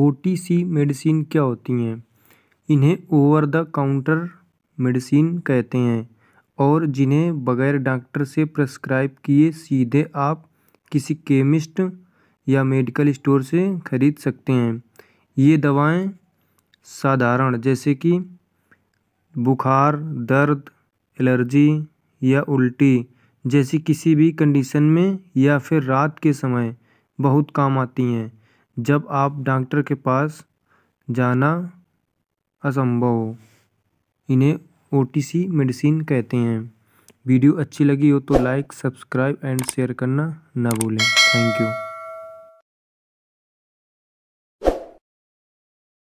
OTC medicine क्या होती हैं इन्हें ओवर द काउंटर मेडिसिन कहते हैं और जिन्हें बगैर डॉक्टर से प्रेस्क्राइब किए सीधे आप किसी केमिस्ट या मेडिकल स्टोर से ख़रीद सकते हैं ये दवाएं साधारण जैसे कि बुखार दर्द एलर्जी या उल्टी जैसी किसी भी कंडीशन में या फिर रात के समय बहुत काम आती हैं जब आप डॉक्टर के पास जाना असंभव हो इन्हें ओ टी सी मेडिसिन कहते हैं वीडियो अच्छी लगी हो तो लाइक सब्सक्राइब एंड शेयर करना ना भूलें थैंक यू